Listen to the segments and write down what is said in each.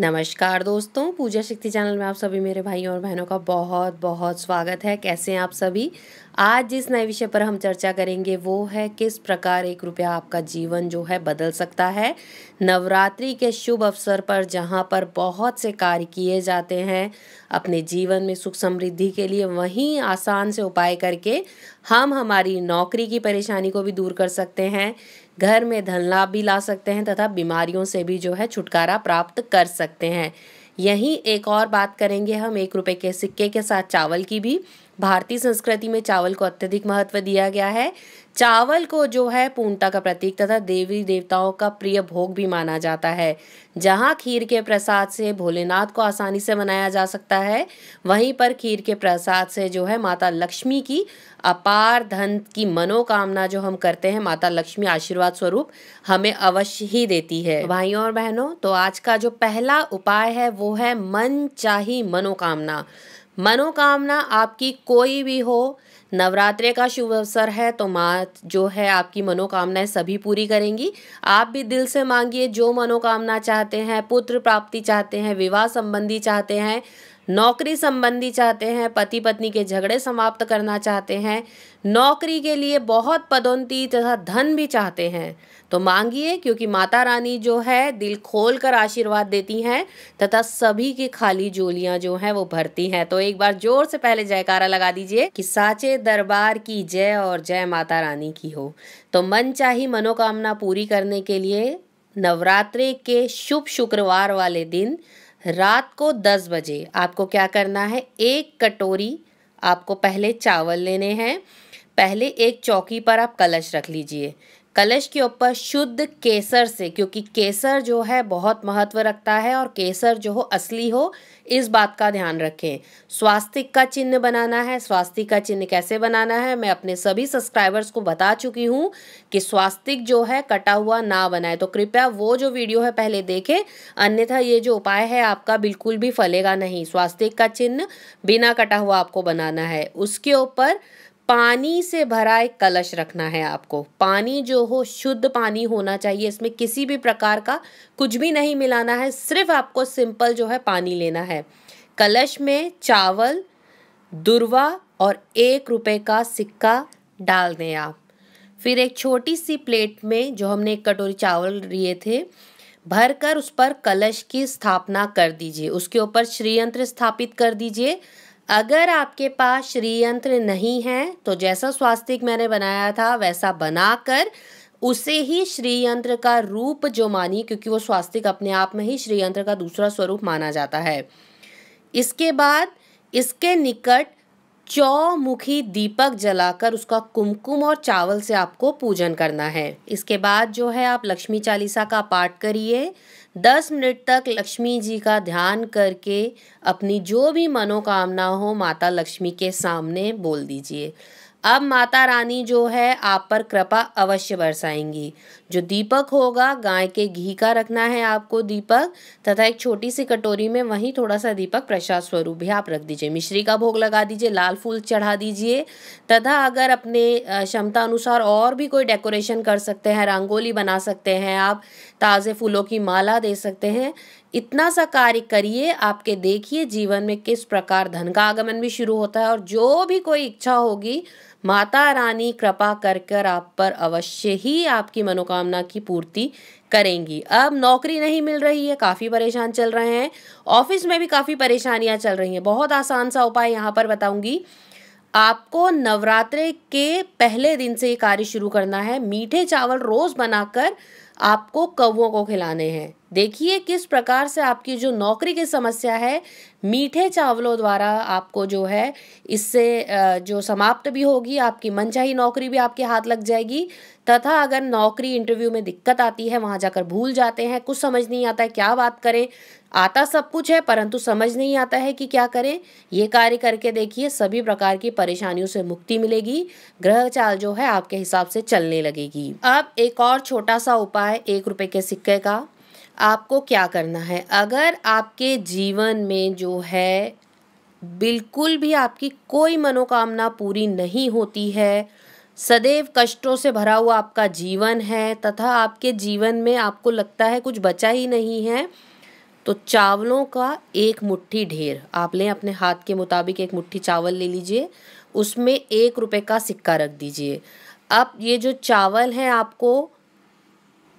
नमस्कार दोस्तों पूजा शक्ति चैनल में आप सभी मेरे भाइयों और बहनों का बहुत बहुत स्वागत है कैसे हैं आप सभी आज जिस नए विषय पर हम चर्चा करेंगे वो है किस प्रकार एक रुपया आपका जीवन जो है बदल सकता है नवरात्रि के शुभ अवसर पर जहाँ पर बहुत से कार्य किए जाते हैं अपने जीवन में सुख समृद्धि के लिए वहीं आसान से उपाय करके हम हमारी नौकरी की परेशानी को भी दूर कर सकते हैं घर में धन लाभ भी ला सकते हैं तथा बीमारियों से भी जो है छुटकारा प्राप्त कर सकते हैं यही एक और बात करेंगे हम एक रुपये के सिक्के के साथ चावल की भी भारतीय संस्कृति में चावल को अत्यधिक महत्व दिया गया है चावल को जो है पूर्णता का प्रतीक तथा देवी देवताओं का प्रिय भोग भी माना जाता है जहाँ खीर के प्रसाद से भोलेनाथ को आसानी से मनाया जा सकता है वहीं पर खीर के प्रसाद से जो है माता लक्ष्मी की अपार धन की मनोकामना जो हम करते हैं माता लक्ष्मी आशीर्वाद स्वरूप हमें अवश्य ही देती है भाइयों और बहनों तो आज का जो पहला उपाय है वो है मन चाही मनोकामना मनोकामना आपकी कोई भी हो नवरात्रे का शुभ अवसर है तो माँ जो है आपकी मनोकामनाएं सभी पूरी करेंगी आप भी दिल से मांगिए जो मनोकामना चाहते हैं पुत्र प्राप्ति चाहते हैं विवाह संबंधी चाहते हैं नौकरी संबंधी चाहते हैं पति पत्नी के झगड़े समाप्त करना चाहते हैं नौकरी के लिए बहुत पदोन्नति तथा धन भी चाहते हैं तो मांगिए क्योंकि माता रानी जो है दिल खोल कर आशीर्वाद देती हैं तथा सभी की खाली जोलियां जो हैं वो भरती हैं तो एक बार जोर से पहले जयकारा लगा दीजिए कि साचे दरबार की जय और जय माता रानी की हो तो मन चाही मनोकामना पूरी करने के लिए नवरात्रे के शुभ शुक्रवार वाले दिन रात को दस बजे आपको क्या करना है एक कटोरी आपको पहले चावल लेने हैं पहले एक चौकी पर आप कलश रख लीजिए कलश के ऊपर शुद्ध केसर से क्योंकि केसर जो है बहुत महत्व रखता है और केसर जो हो असली हो इस बात का ध्यान रखें स्वास्तिक का चिन्ह बनाना है स्वास्तिक का चिन्ह कैसे बनाना है मैं अपने सभी सब्सक्राइबर्स को बता चुकी हूँ कि स्वास्तिक जो है कटा हुआ ना बनाए तो कृपया वो जो वीडियो है पहले देखें अन्यथा ये जो उपाय है आपका बिल्कुल भी फलेगा नहीं स्वास्तिक का चिन्ह बिना कटा हुआ आपको बनाना है उसके ऊपर पानी से भरा एक कलश रखना है आपको पानी जो हो शुद्ध पानी होना चाहिए इसमें किसी भी प्रकार का कुछ भी नहीं मिलाना है सिर्फ आपको सिंपल जो है पानी लेना है कलश में चावल दुर्वा और एक रुपए का सिक्का डाल दें आप फिर एक छोटी सी प्लेट में जो हमने एक कटोरी चावल लिए थे भर कर उस पर कलश की स्थापना कर दीजिए उसके ऊपर श्रीयंत्र स्थापित कर दीजिए अगर आपके पास श्री यंत्र नहीं है तो जैसा स्वास्तिक मैंने बनाया था वैसा बनाकर उसे ही श्री यंत्र का रूप जो मानिए क्योंकि वो स्वास्तिक अपने आप में ही श्री यंत्र का दूसरा स्वरूप माना जाता है इसके बाद इसके निकट चौमुखी दीपक जलाकर उसका कुमकुम और चावल से आपको पूजन करना है इसके बाद जो है आप लक्ष्मी चालीसा का पाठ करिए दस मिनट तक लक्ष्मी जी का ध्यान करके अपनी जो भी मनोकामना हो माता लक्ष्मी के सामने बोल दीजिए अब माता रानी जो है आप पर कृपा अवश्य बरसाएंगी जो दीपक होगा गाय के घी का रखना है आपको दीपक तथा एक छोटी सी कटोरी में वहीं थोड़ा सा दीपक प्रसाद स्वरूप भी आप रख दीजिए मिश्री का भोग लगा दीजिए लाल फूल चढ़ा दीजिए तथा अगर अपने क्षमता अनुसार और भी कोई डेकोरेशन कर सकते हैं रंगोली बना सकते हैं आप ताज़े फूलों की माला दे सकते हैं इतना सा कार्य करिए आपके देखिए जीवन में किस प्रकार धन का आगमन भी शुरू होता है और जो भी कोई इच्छा होगी माता रानी कृपा कर कर आप पर अवश्य ही आपकी मनोकामना की पूर्ति करेंगी अब नौकरी नहीं मिल रही है काफ़ी परेशान चल रहे हैं ऑफिस में भी काफ़ी परेशानियां चल रही हैं बहुत आसान सा उपाय यहाँ पर बताऊंगी आपको नवरात्रे के पहले दिन से ये कार्य शुरू करना है मीठे चावल रोज़ बनाकर आपको कौओं को खिलाने हैं देखिए किस प्रकार से आपकी जो नौकरी की समस्या है मीठे चावलों द्वारा आपको जो है इससे जो समाप्त भी होगी आपकी मनचाही नौकरी भी आपके हाथ लग जाएगी तथा अगर नौकरी इंटरव्यू में दिक्कत आती है वहाँ जाकर भूल जाते हैं कुछ समझ नहीं आता है क्या बात करें आता सब कुछ है परंतु समझ नहीं आता है कि क्या करें ये कार्य करके देखिए सभी प्रकार की परेशानियों से मुक्ति मिलेगी ग्रह चाल जो है आपके हिसाब से चलने लगेगी अब एक और छोटा सा उपाय एक रुपए के सिक्के का आपको क्या करना है अगर आपके जीवन में जो है बिल्कुल भी आपकी कोई मनोकामना पूरी नहीं होती है सदैव कष्टों से भरा हुआ आपका जीवन है तथा आपके जीवन में आपको लगता है कुछ बचा ही नहीं है तो चावलों का एक मुट्ठी ढेर आप लें अपने हाथ के मुताबिक एक मुट्ठी चावल ले लीजिए उसमें एक रुपए का सिक्का रख दीजिए अब ये जो चावल हैं आपको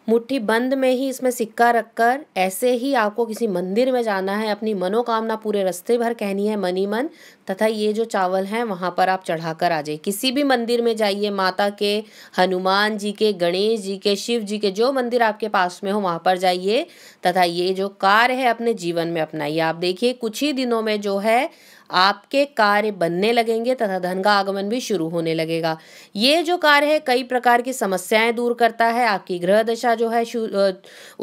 मुट्ठी बंद में ही इसमें सिक्का रखकर ऐसे ही आपको किसी मंदिर में जाना है अपनी मनोकामना पूरे रस्ते भर कहनी है मनी मन तथा ये जो चावल हैं वहाँ पर आप चढ़ा कर आ जाइए किसी भी मंदिर में जाइए माता के हनुमान जी के गणेश जी के शिव जी के जो मंदिर आपके पास में हो वहाँ पर जाइए तथा ये जो कार्य है अपने जीवन में अपनाइए आप देखिए कुछ ही दिनों में जो है आपके कार्य बनने लगेंगे तथा धन का आगमन भी शुरू होने लगेगा ये जो कार्य है कई प्रकार की समस्याएं दूर करता है आपकी ग्रह दशा जो है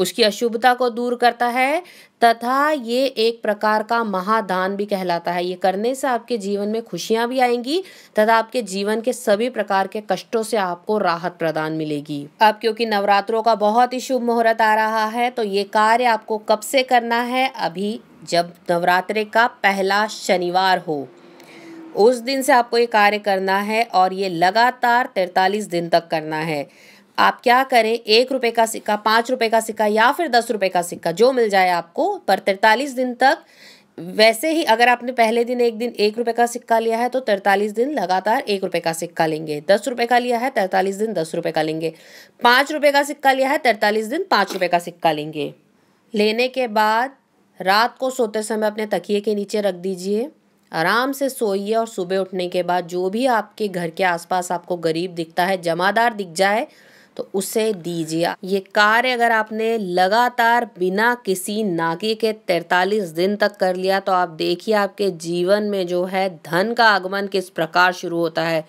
उसकी अशुभता को दूर करता है तथा ये एक प्रकार का महादान भी कहलाता है ये करने से आपके जीवन में खुशियाँ भी आएंगी तथा आपके जीवन के सभी प्रकार के कष्टों से आपको राहत प्रदान मिलेगी अब क्योंकि नवरात्रों का बहुत ही शुभ मुहूर्त आ रहा है तो ये कार्य आपको कब से करना है अभी जब नवरात्रे का पहला शनिवार हो उस दिन से आपको ये कार्य करना है और ये लगातार तैतालीस दिन तक करना है आप क्या करें एक रुपये का सिक्का पाँच रुपये का सिक्का या फिर दस रुपये का सिक्का जो मिल जाए आपको पर तैतालीस दिन तक वैसे ही अगर आपने पहले दिन एक दिन एक रुपये का सिक्का लिया है तो तैतालीस दिन लगातार एक रुपये का सिक्का लेंगे दस रुपये का लिया है तैतालीस दिन दस रुपये का लेंगे पाँच रुपये का सिक्का लिया है तैतालीस दिन पाँच रुपये का सिक्का लेंगे लेने के बाद रात को सोते समय अपने तकिए के नीचे रख दीजिए आराम से सोइए और सुबह उठने के बाद जो भी आपके घर के आसपास आपको गरीब दिखता है जमादार दिख जाए तो उसे दीजिए ये कार्य अगर आपने लगातार बिना किसी नागे के तैतालीस दिन तक कर लिया तो आप देखिए आपके जीवन में जो है धन का आगमन किस प्रकार शुरू होता है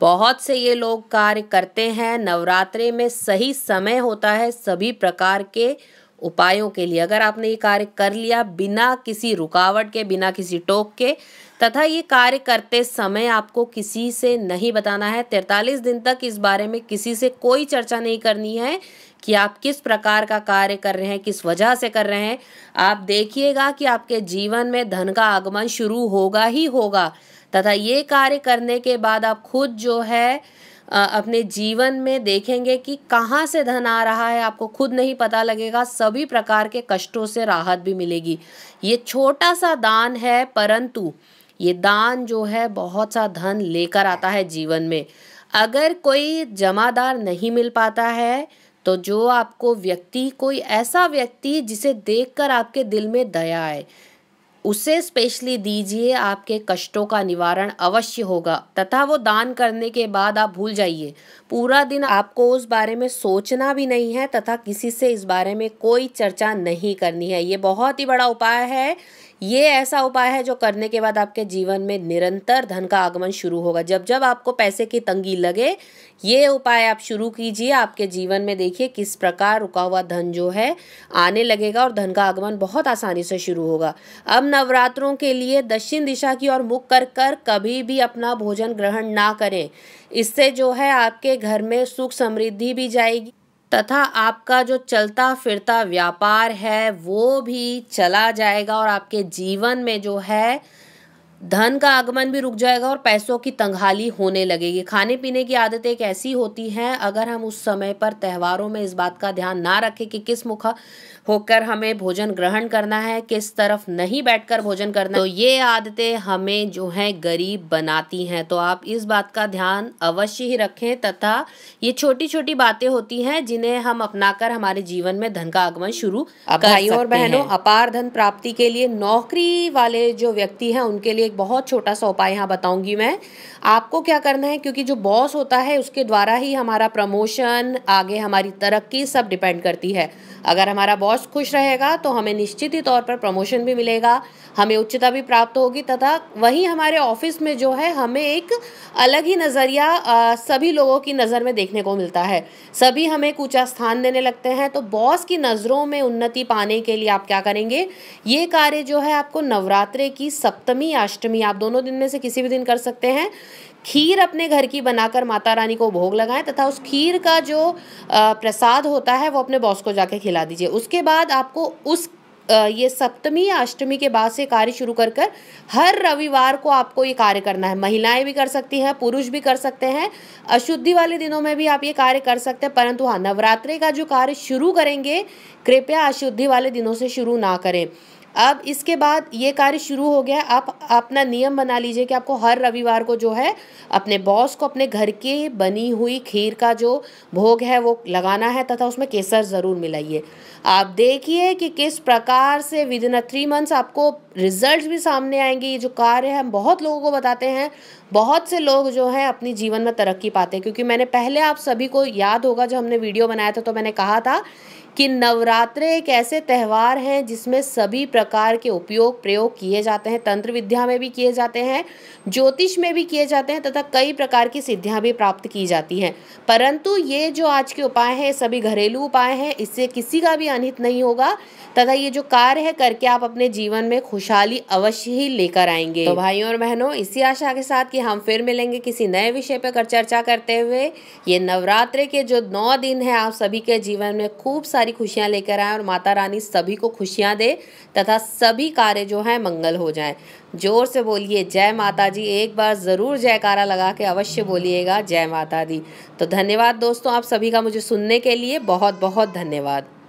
बहुत से ये लोग कार्य करते हैं नवरात्रे में सही समय होता है सभी प्रकार के उपायों के लिए अगर आपने ये कार्य कर लिया बिना किसी रुकावट के बिना किसी टोक के तथा ये कार्य करते समय आपको किसी से नहीं बताना है तैंतालीस दिन तक इस बारे में किसी से कोई चर्चा नहीं करनी है कि आप किस प्रकार का कार्य कर रहे हैं किस वजह से कर रहे हैं आप देखिएगा कि आपके जीवन में धन का आगमन शुरू होगा ही होगा तथा ये कार्य करने के बाद आप खुद जो है अपने जीवन में देखेंगे कि कहाँ से धन आ रहा है आपको खुद नहीं पता लगेगा सभी प्रकार के कष्टों से राहत भी मिलेगी ये छोटा सा दान है परंतु ये दान जो है बहुत सा धन लेकर आता है जीवन में अगर कोई जमादार नहीं मिल पाता है तो जो आपको व्यक्ति कोई ऐसा व्यक्ति जिसे देखकर आपके दिल में दया आए उसे स्पेशली दीजिए आपके कष्टों का निवारण अवश्य होगा तथा वो दान करने के बाद आप भूल जाइए पूरा दिन आपको उस बारे में सोचना भी नहीं है तथा किसी से इस बारे में कोई चर्चा नहीं करनी है ये बहुत ही बड़ा उपाय है ये ऐसा उपाय है जो करने के बाद आपके जीवन में निरंतर धन का आगमन शुरू होगा जब जब आपको पैसे की तंगी लगे ये उपाय आप शुरू कीजिए आपके जीवन में देखिए किस प्रकार रुका हुआ धन जो है आने लगेगा और धन का आगमन बहुत आसानी से शुरू होगा अब नवरात्रों के लिए दक्षिण दिशा की ओर मुख कर कर कभी भी अपना भोजन ग्रहण ना करें इससे जो है आपके घर में सुख समृद्धि भी जाएगी तथा आपका जो चलता फिरता व्यापार है वो भी चला जाएगा और आपके जीवन में जो है धन का आगमन भी रुक जाएगा और पैसों की तंगहाली होने लगेगी खाने पीने की आदतें एक ऐसी होती हैं अगर हम उस समय पर त्यौहारों में इस बात का ध्यान ना रखें कि किस मुख होकर हमें भोजन ग्रहण करना है किस तरफ नहीं बैठकर भोजन करना तो ये आदतें हमें जो है गरीब बनाती हैं तो आप इस बात का ध्यान अवश्य ही रखें तथा ये छोटी छोटी बातें होती हैं जिन्हें हम अपनाकर हमारे जीवन में धन का आगमन शुरू भाई और बहनों अपार धन प्राप्ति के लिए नौकरी वाले जो व्यक्ति हैं उनके लिए एक बहुत छोटा सा उपाय यहाँ बताऊंगी मैं आपको क्या करना है क्योंकि जो बॉस होता है उसके द्वारा ही हमारा प्रमोशन आगे हमारी तरक्की सब डिपेंड करती है अगर हमारा बॉस खुश रहेगा तो हमें निश्चित ही तौर पर प्रमोशन भी मिलेगा हमें उच्चता भी प्राप्त होगी तथा वहीं हमारे ऑफिस में जो है हमें एक अलग ही नज़रिया सभी लोगों की नज़र में देखने को मिलता है सभी हमें ऊँचा स्थान देने लगते हैं तो बॉस की नज़रों में उन्नति पाने के लिए आप क्या करेंगे ये कार्य जो है आपको नवरात्रे की सप्तमी अष्ट अष्टमी आप दोनों दिन में से किसी भी दिन कर सकते हैं खीर अपने घर की बनाकर माता रानी को भोग लगाएं तथा उस खीर का जो प्रसाद होता है वो अपने बॉस को जाके खिला दीजिए उसके बाद आपको उस ये सप्तमी या अष्टमी के बाद से कार्य शुरू कर कर हर रविवार को आपको ये कार्य करना है महिलाएं भी कर सकती हैं पुरुष भी कर सकते हैं अशुद्धि वाले दिनों में भी आप ये कार्य कर सकते हैं परंतु हाँ नवरात्रे का जो कार्य शुरू करेंगे कृपया अशुद्धि वाले दिनों से शुरू ना करें अब इसके बाद ये कार्य शुरू हो गया आप अपना नियम बना लीजिए कि आपको हर रविवार को जो है अपने बॉस को अपने घर की बनी हुई खीर का जो भोग है वो लगाना है तथा उसमें केसर ज़रूर मिलाइए आप देखिए कि किस प्रकार से within a three months आपको रिजल्ट्स भी सामने आएंगे ये जो कार्य है हम बहुत लोगों को बताते हैं बहुत से लोग जो हैं अपनी जीवन में तरक्की पाते हैं क्योंकि मैंने पहले आप सभी को याद होगा जो हमने वीडियो बनाया था तो मैंने कहा था कि नवरात्र एक ऐसे त्यौहार हैं जिसमें सभी प्रकार के उपयोग प्रयोग किए जाते हैं तंत्र विद्या में भी किए जाते हैं ज्योतिष में भी किए जाते हैं तथा कई प्रकार की सिद्धियां भी प्राप्त की जाती हैं परंतु ये जो आज के उपाय हैं सभी घरेलू उपाय हैं इससे किसी का भी अनहित नहीं होगा तथा ये जो कार्य है करके आप अपने जीवन में खुशहाली अवश्य ही लेकर आएंगे तो भाइयों और बहनों इसी आशा के साथ कि हम फिर मिलेंगे किसी नए विषय पर चर्चा करते हुए ये नवरात्र के जो नौ दिन है आप सभी के जीवन में खूब सारे सारी खुशियाँ लेकर आए और माता रानी सभी को खुशियाँ दे तथा सभी कार्य जो हैं मंगल हो जाएं जोर से बोलिए जय माता जी एक बार ज़रूर जयकारा लगा के अवश्य बोलिएगा जय माता दी तो धन्यवाद दोस्तों आप सभी का मुझे सुनने के लिए बहुत बहुत धन्यवाद